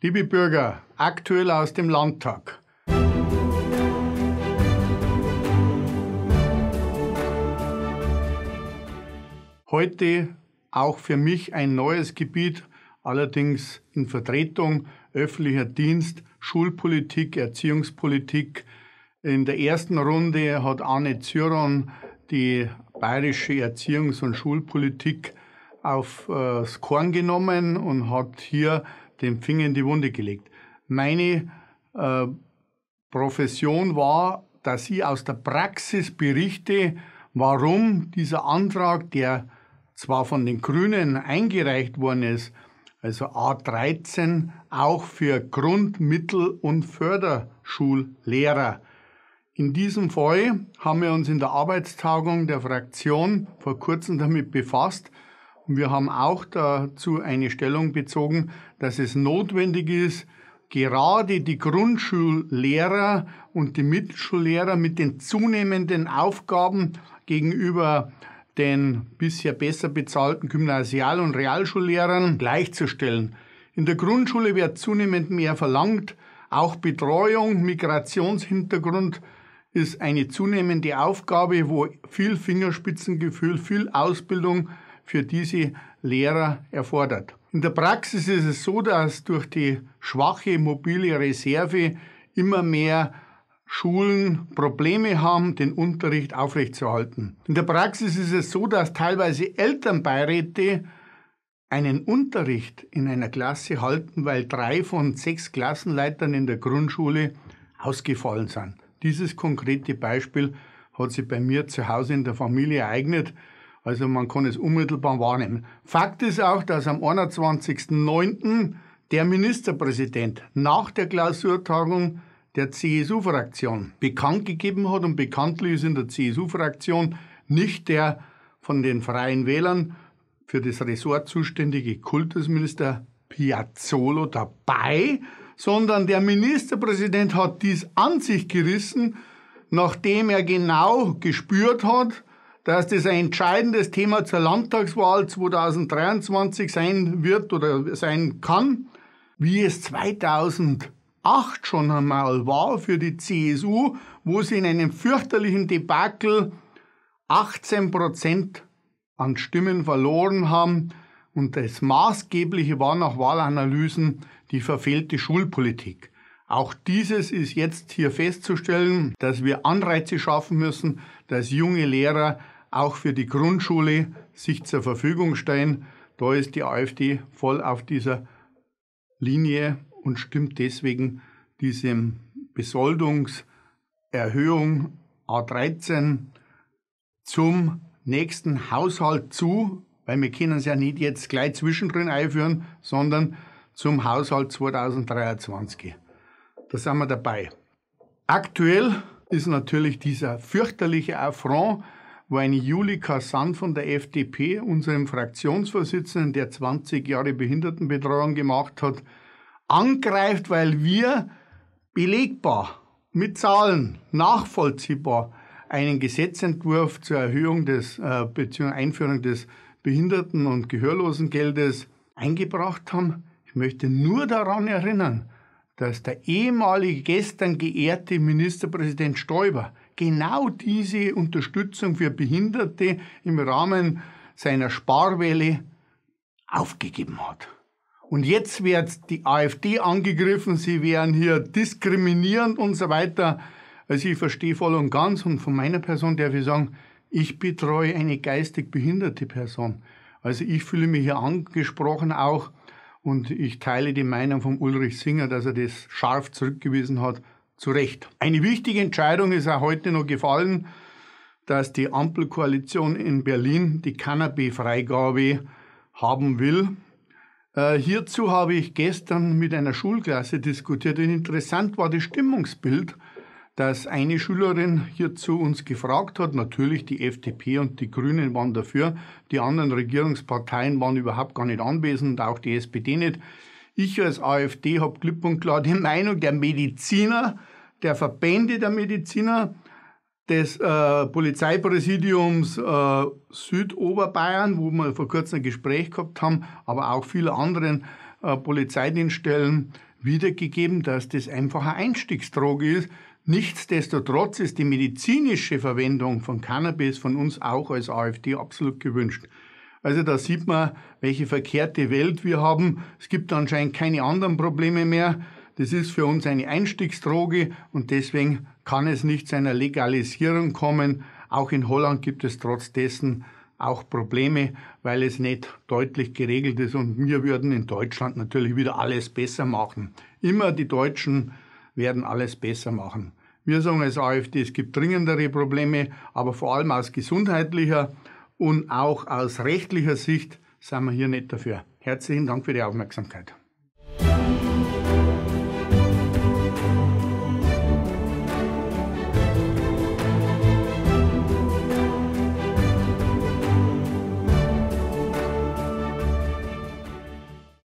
Liebe Bürger, aktuell aus dem Landtag. Heute auch für mich ein neues Gebiet, allerdings in Vertretung, öffentlicher Dienst, Schulpolitik, Erziehungspolitik. In der ersten Runde hat Anne Zyron die bayerische Erziehungs- und Schulpolitik aufs äh, Korn genommen und hat hier den Finger in die Wunde gelegt. Meine äh, Profession war, dass ich aus der Praxis berichte, warum dieser Antrag, der zwar von den Grünen eingereicht worden ist, also A13, auch für Grund-, Mittel- und Förderschullehrer. In diesem Fall haben wir uns in der Arbeitstagung der Fraktion vor kurzem damit befasst, und wir haben auch dazu eine Stellung bezogen, dass es notwendig ist, gerade die Grundschullehrer und die Mittelschullehrer mit den zunehmenden Aufgaben gegenüber den bisher besser bezahlten Gymnasial- und Realschullehrern gleichzustellen. In der Grundschule wird zunehmend mehr verlangt. Auch Betreuung, Migrationshintergrund ist eine zunehmende Aufgabe, wo viel Fingerspitzengefühl, viel Ausbildung für diese Lehrer erfordert. In der Praxis ist es so, dass durch die schwache mobile Reserve immer mehr Schulen Probleme haben, den Unterricht aufrechtzuerhalten. In der Praxis ist es so, dass teilweise Elternbeiräte einen Unterricht in einer Klasse halten, weil drei von sechs Klassenleitern in der Grundschule ausgefallen sind. Dieses konkrete Beispiel hat sich bei mir zu Hause in der Familie ereignet. Also man kann es unmittelbar wahrnehmen. Fakt ist auch, dass am 21.09. der Ministerpräsident nach der Klausurtagung der CSU-Fraktion bekannt gegeben hat und bekanntlich ist in der CSU-Fraktion nicht der von den Freien Wählern für das Ressort zuständige Kultusminister Piazzolo dabei, sondern der Ministerpräsident hat dies an sich gerissen, nachdem er genau gespürt hat, dass das ein entscheidendes Thema zur Landtagswahl 2023 sein wird oder sein kann, wie es 2008 schon einmal war für die CSU, wo sie in einem fürchterlichen Debakel 18 Prozent an Stimmen verloren haben und das Maßgebliche war nach Wahlanalysen die verfehlte Schulpolitik. Auch dieses ist jetzt hier festzustellen, dass wir Anreize schaffen müssen, dass junge Lehrer auch für die Grundschule sich zur Verfügung stellen. Da ist die AfD voll auf dieser Linie und stimmt deswegen diesem Besoldungserhöhung A13 zum nächsten Haushalt zu, weil wir können es ja nicht jetzt gleich zwischendrin einführen, sondern zum Haushalt 2023. Da sind wir dabei. Aktuell ist natürlich dieser fürchterliche Affront wo ein Juli Kassan von der FDP, unserem Fraktionsvorsitzenden, der 20 Jahre Behindertenbetreuung gemacht hat, angreift, weil wir belegbar, mit Zahlen, nachvollziehbar einen Gesetzentwurf zur Erhöhung des, äh, bzw. Einführung des Behinderten- und Gehörlosengeldes eingebracht haben. Ich möchte nur daran erinnern, dass der ehemalige gestern geehrte Ministerpräsident Stoiber genau diese Unterstützung für Behinderte im Rahmen seiner Sparwelle aufgegeben hat. Und jetzt wird die AfD angegriffen, sie werden hier diskriminierend und so weiter. Also ich verstehe voll und ganz und von meiner Person darf ich sagen, ich betreue eine geistig behinderte Person. Also ich fühle mich hier angesprochen auch und ich teile die Meinung von Ulrich Singer, dass er das scharf zurückgewiesen hat. Zu Recht. Eine wichtige Entscheidung ist auch heute noch gefallen, dass die Ampelkoalition in Berlin die Cannabis-Freigabe haben will. Äh, hierzu habe ich gestern mit einer Schulklasse diskutiert und interessant war das Stimmungsbild, dass eine Schülerin hierzu uns gefragt hat. Natürlich die FDP und die Grünen waren dafür, die anderen Regierungsparteien waren überhaupt gar nicht anwesend, auch die SPD nicht. Ich als AfD habe klipp und klar die Meinung der Mediziner, der Verbände der Mediziner, des äh, Polizeipräsidiums äh, Südoberbayern, wo wir vor kurzem ein Gespräch gehabt haben, aber auch viele anderen äh, Polizeidienststellen wiedergegeben, dass das einfach eine Einstiegsdroge ist. Nichtsdestotrotz ist die medizinische Verwendung von Cannabis von uns auch als AfD absolut gewünscht. Also da sieht man, welche verkehrte Welt wir haben. Es gibt anscheinend keine anderen Probleme mehr das ist für uns eine Einstiegsdroge und deswegen kann es nicht zu einer Legalisierung kommen. Auch in Holland gibt es trotz dessen auch Probleme, weil es nicht deutlich geregelt ist und wir würden in Deutschland natürlich wieder alles besser machen. Immer die Deutschen werden alles besser machen. Wir sagen als AfD, es gibt dringendere Probleme, aber vor allem aus gesundheitlicher und auch aus rechtlicher Sicht sind wir hier nicht dafür. Herzlichen Dank für die Aufmerksamkeit.